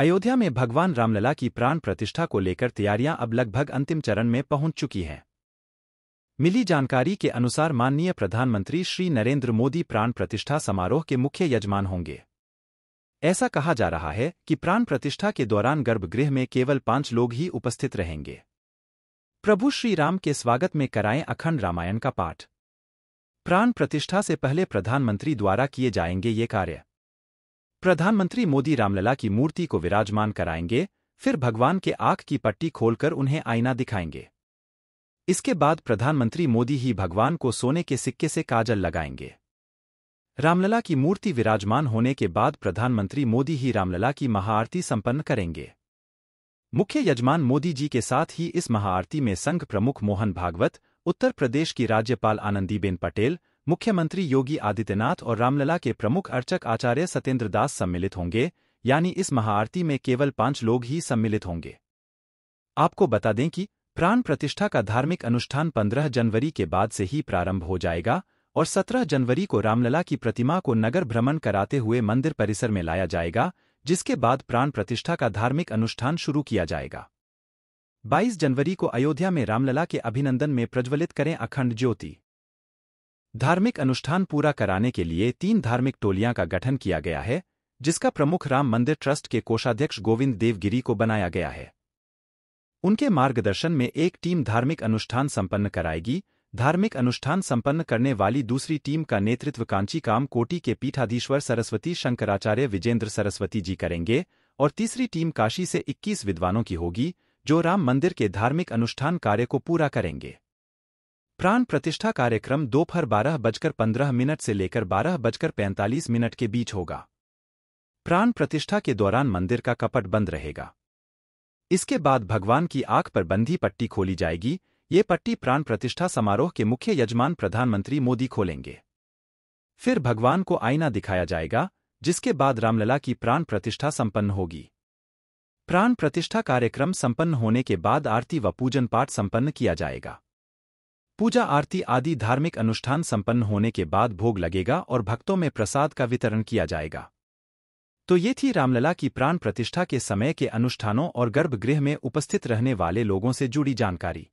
अयोध्या में भगवान रामलला की प्राण प्रतिष्ठा को लेकर तैयारियां अब लगभग अंतिम चरण में पहुंच चुकी हैं मिली जानकारी के अनुसार माननीय प्रधानमंत्री श्री नरेंद्र मोदी प्राण प्रतिष्ठा समारोह के मुख्य यजमान होंगे ऐसा कहा जा रहा है कि प्राण प्रतिष्ठा के दौरान गर्भगृह में केवल पांच लोग ही उपस्थित रहेंगे प्रभु श्री राम के स्वागत में कराएं अखंड रामायण का पाठ प्राण प्रतिष्ठा से पहले प्रधानमंत्री द्वारा किए जाएंगे ये कार्य प्रधानमंत्री मोदी रामलला की मूर्ति को विराजमान कराएंगे फिर भगवान के आंख की पट्टी खोलकर उन्हें आईना दिखाएंगे इसके बाद प्रधानमंत्री मोदी ही भगवान को सोने के सिक्के से काजल लगाएंगे रामलला की मूर्ति विराजमान होने के बाद प्रधानमंत्री मोदी ही रामलला की महाआरती संपन्न करेंगे मुख्य यजमान मोदी जी के साथ ही इस महाआरती में संघ प्रमुख मोहन भागवत उत्तर प्रदेश की राज्यपाल आनंदीबेन पटेल मुख्यमंत्री योगी आदित्यनाथ और रामलला के प्रमुख अर्चक आचार्य सत्येंद्र दास सम्मिलित होंगे यानी इस महाआरती में केवल पांच लोग ही सम्मिलित होंगे आपको बता दें कि प्राण प्रतिष्ठा का धार्मिक अनुष्ठान 15 जनवरी के बाद से ही प्रारंभ हो जाएगा और 17 जनवरी को रामलला की प्रतिमा को नगर भ्रमण कराते हुए मंदिर परिसर में लाया जाएगा जिसके बाद प्राण प्रतिष्ठा का धार्मिक अनुष्ठान शुरू किया जाएगा 22 जनवरी को अयोध्या में रामलला के अभिनंदन में प्रज्वलित करें अखंड ज्योति धार्मिक अनुष्ठान पूरा कराने के लिए तीन धार्मिक टोलियां का गठन किया गया है जिसका प्रमुख राम मंदिर ट्रस्ट के कोषाध्यक्ष गोविंद देवगिरी को बनाया गया है उनके मार्गदर्शन में एक टीम धार्मिक अनुष्ठान संपन्न कराएगी धार्मिक अनुष्ठान संपन्न करने वाली दूसरी टीम का नेतृत्व कांची काम कोटी के पीठाधीश्वर सरस्वती शंकराचार्य विजेंद्र सरस्वती जी करेंगे और तीसरी टीम काशी से 21 विद्वानों की होगी जो राम मंदिर के धार्मिक अनुष्ठान कार्य को पूरा करेंगे प्राण प्रतिष्ठा कार्यक्रम दोपहर बारह बजकर पंद्रह मिनट से लेकर बारह बजकर पैंतालीस मिनट के बीच होगा प्राण प्रतिष्ठा के दौरान मंदिर का कपट बंद रहेगा इसके बाद भगवान की आंख पर बंधी पट्टी खोली जाएगी ये पट्टी प्राण प्रतिष्ठा समारोह के मुख्य यजमान प्रधानमंत्री मोदी खोलेंगे फिर भगवान को आईना दिखाया जाएगा जिसके बाद रामलला की प्राण प्रतिष्ठा संपन्न होगी प्राण प्रतिष्ठा कार्यक्रम संपन्न होने के बाद आरती व पूजन पाठ संपन्न किया जाएगा पूजा आरती आदि धार्मिक अनुष्ठान संपन्न होने के बाद भोग लगेगा और भक्तों में प्रसाद का वितरण किया जाएगा तो ये थी रामलला की प्राण प्रतिष्ठा के समय के अनुष्ठानों और गर्भगृह में उपस्थित रहने वाले लोगों से जुड़ी जानकारी